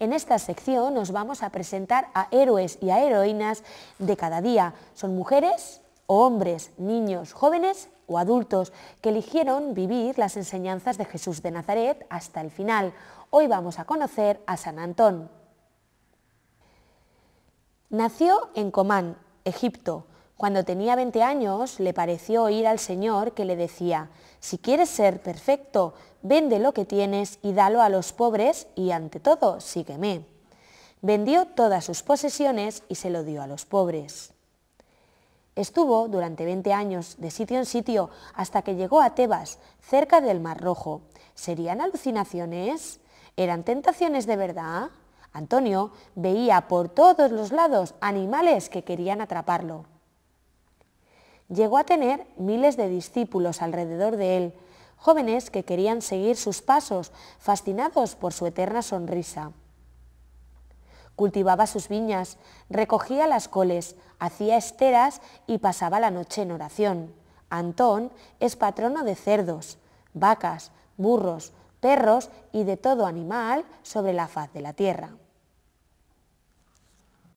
En esta sección nos vamos a presentar a héroes y a heroínas de cada día. Son mujeres o hombres, niños, jóvenes o adultos que eligieron vivir las enseñanzas de Jesús de Nazaret hasta el final. Hoy vamos a conocer a San Antón. Nació en Comán, Egipto, cuando tenía 20 años le pareció oír al Señor que le decía, si quieres ser perfecto, vende lo que tienes y dalo a los pobres y ante todo, sígueme. Vendió todas sus posesiones y se lo dio a los pobres. Estuvo durante 20 años de sitio en sitio hasta que llegó a Tebas, cerca del Mar Rojo. ¿Serían alucinaciones? ¿Eran tentaciones de verdad? Antonio veía por todos los lados animales que querían atraparlo. Llegó a tener miles de discípulos alrededor de él, jóvenes que querían seguir sus pasos, fascinados por su eterna sonrisa. Cultivaba sus viñas, recogía las coles, hacía esteras y pasaba la noche en oración. Antón es patrono de cerdos, vacas, burros, perros y de todo animal sobre la faz de la tierra.